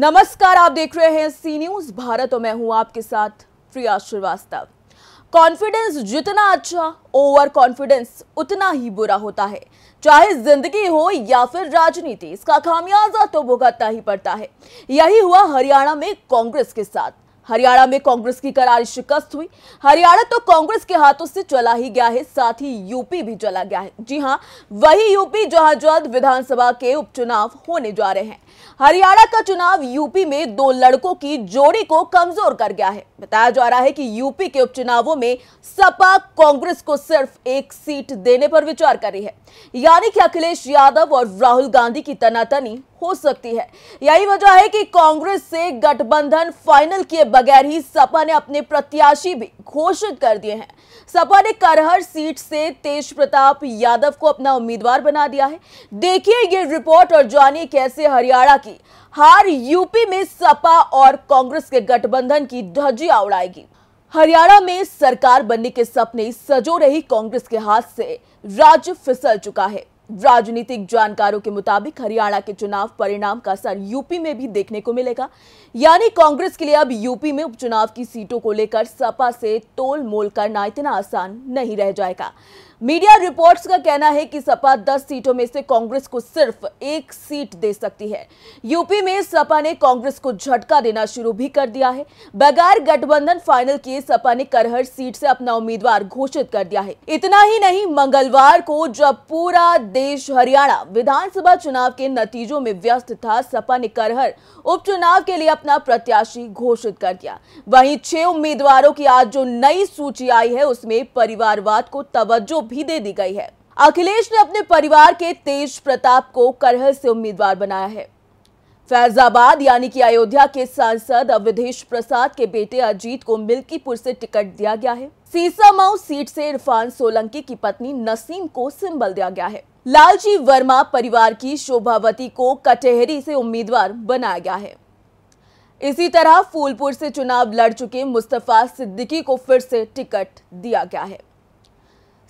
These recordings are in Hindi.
नमस्कार आप देख रहे हैं सी न्यूज भारत और मैं हूं आपके साथ प्रिया श्रीवास्तव कॉन्फिडेंस जितना अच्छा ओवर कॉन्फिडेंस उतना ही बुरा होता है चाहे जिंदगी हो या फिर राजनीति इसका खामियाजा तो भुगतना ही पड़ता है यही हुआ हरियाणा में कांग्रेस के साथ हरियाणा में कांग्रेस की करारी शिकस्त हुई हरियाणा तो कांग्रेस के हाथों से चला ही गया है साथ ही यूपी भी चला गया है जी हां वही यूपी जहां जल्द विधानसभा के उपचुनाव होने जा रहे हैं हरियाणा का चुनाव यूपी में दो लड़कों की जोड़ी को कमजोर कर गया है बताया जा रहा है कि यूपी के उपचुनावों में सपा कांग्रेस को सिर्फ एक सीट देने पर विचार कर रही है यानी कि अखिलेश यादव और राहुल गांधी की तनातनी हो सकती है यही वजह है कि कांग्रेस से गठबंधन फाइनल किए बगैर ही सपा ने अपने प्रत्याशी भी घोषित कर दिए हैं सपा ने करहर सीट से तेज प्रताप यादव को अपना उम्मीदवार बना दिया है देखिए ये रिपोर्ट और जानिए कैसे हरियाणा की हार यूपी में सपा और कांग्रेस के गठबंधन की धजिया उड़ाएगी हरियाणा में सरकार बनने के सपने सजो रही कांग्रेस के हाथ से राज्य फिसल चुका है राजनीतिक जानकारों के मुताबिक हरियाणा के चुनाव परिणाम का असर यूपी में भी देखने को मिलेगा यानी कांग्रेस के लिए अब यूपी में उपचुनाव की सीटों को लेकर सपा से तोल मोल करना इतना आसान नहीं रह जाएगा मीडिया रिपोर्ट्स का कहना है कि सपा 10 सीटों में से कांग्रेस को सिर्फ एक सीट दे सकती है यूपी में सपा ने कांग्रेस को झटका देना शुरू भी कर दिया है बगैर गठबंधन फाइनल किए सपा ने करहर सीट से अपना उम्मीदवार घोषित कर दिया है इतना ही नहीं मंगलवार को जब पूरा देश हरियाणा विधानसभा चुनाव के नतीजों में व्यस्त था सपा ने करहर उपचुनाव के लिए अपना प्रत्याशी घोषित कर दिया वही छह उम्मीदवारों की आज जो नई सूची आई है उसमें परिवारवाद को तवज्जो भी दे दी गई है अखिलेश ने अपने परिवार के तेज प्रताप को करहल से उम्मीदवार बनाया है फैजाबाद यानी कि अयोध्या के सांसद अवधेश प्रसाद के बेटे अजीत को मिल्कीपुर से टिकट दिया गया है सीसा मऊ सीट से इरफान सोलंकी की पत्नी नसीम को सिंबल दिया गया है लालजी वर्मा परिवार की शोभावती को कटहरी से उम्मीदवार बनाया गया है इसी तरह फूलपुर से चुनाव लड़ चुके मुस्तफा सिद्दीकी को फिर से टिकट दिया गया है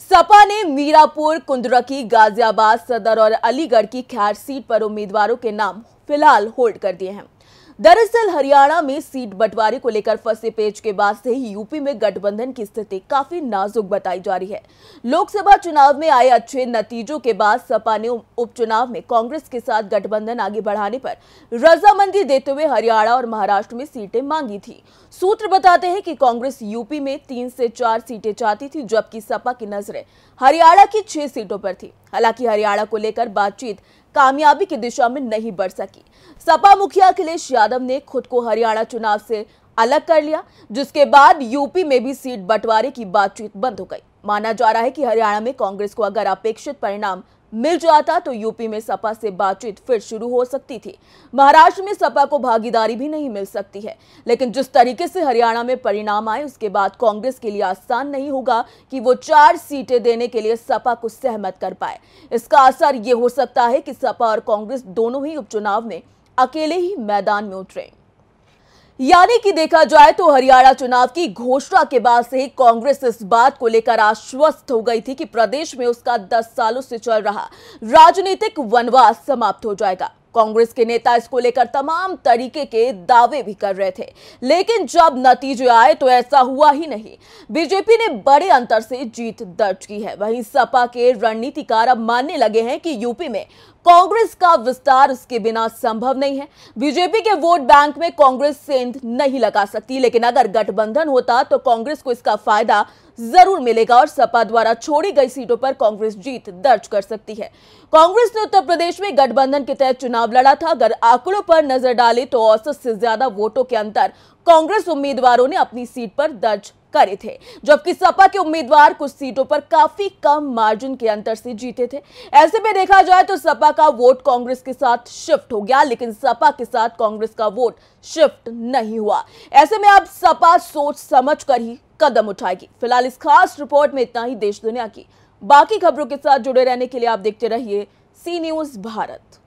सपा ने मीरापुर कुंदरकी गाजियाबाद सदर और अलीगढ़ की खैर सीट पर उम्मीदवारों के नाम फिलहाल होल्ड कर दिए हैं दरअसल हरियाणा में सीट बंटवारे को लेकर फंसे पेज के बाद से ही यूपी में गठबंधन की स्थिति काफी नाजुक बताई जा रही है लोकसभा चुनाव में आए अच्छे नतीजों के बाद सपा ने उपचुनाव में कांग्रेस के साथ गठबंधन आगे बढ़ाने पर रजामंदी देते हुए हरियाणा और महाराष्ट्र में सीटें मांगी थी सूत्र बताते हैं कि कांग्रेस यूपी में तीन से चार सीटें चाहती थी जबकि सपा की नजरें हरियाणा की छह सीटों पर थी हालांकि हरियाणा को लेकर बातचीत कामयाबी की दिशा में नहीं बढ़ सकी सपा मुखिया अखिलेश यादव ने खुद को हरियाणा चुनाव से अलग कर लिया जिसके बाद यूपी में भी सीट बंटवारे की बातचीत बंद हो गई माना जा रहा है कि हरियाणा में कांग्रेस को अगर अपेक्षित परिणाम मिल जाता तो यूपी में सपा से बातचीत फिर शुरू हो सकती थी महाराष्ट्र में सपा को भागीदारी भी नहीं मिल सकती है लेकिन जिस तरीके से हरियाणा में परिणाम आए उसके बाद कांग्रेस के लिए आसान नहीं होगा कि वो चार सीटें देने के लिए सपा को सहमत कर पाए इसका असर ये हो सकता है कि सपा और कांग्रेस दोनों ही उपचुनाव में अकेले ही मैदान में उतरे यानी कि देखा जाए तो हरियाणा चुनाव की घोषणा के बाद से ही कांग्रेस इस बात को लेकर आश्वस्त हो गई थी कि प्रदेश में उसका 10 सालों से चल रहा राजनीतिक वनवास समाप्त हो जाएगा कांग्रेस के नेता इसको लेकर तमाम तरीके के दावे भी कर रहे थे लेकिन जब नतीजे आए तो ऐसा हुआ ही नहीं बीजेपी ने बड़े अंतर से जीत दर्ज की है वहीं सपा के रणनीतिकार अब मानने लगे हैं कि यूपी में कांग्रेस का विस्तार उसके बिना संभव नहीं है बीजेपी के वोट बैंक में कांग्रेस सेंध नहीं लगा सकती लेकिन अगर गठबंधन होता तो कांग्रेस को इसका फायदा जरूर मिलेगा और सपा द्वारा छोड़ी गई सीटों पर कांग्रेस जीत दर्ज कर सकती है कांग्रेस ने उत्तर प्रदेश में गठबंधन के तहत चुनाव लड़ा था अगर आंकड़ों पर नजर डाले तो औसत से ज्यादा वोटों के अंतर कांग्रेस उम्मीदवारों ने अपनी सीट पर दर्ज करे थे जबकि सपा के उम्मीदवार कुछ सीटों पर काफी कम मार्जिन के अंतर से जीते थे ऐसे में देखा जाए तो सपा का वोट कांग्रेस के साथ शिफ्ट हो गया लेकिन सपा के साथ कांग्रेस का वोट शिफ्ट नहीं हुआ ऐसे में अब सपा सोच समझ कर ही कदम उठाएगी फिलहाल इस खास रिपोर्ट में इतना ही देश दुनिया की बाकी खबरों के साथ जुड़े रहने के लिए आप देखते रहिए सी न्यूज भारत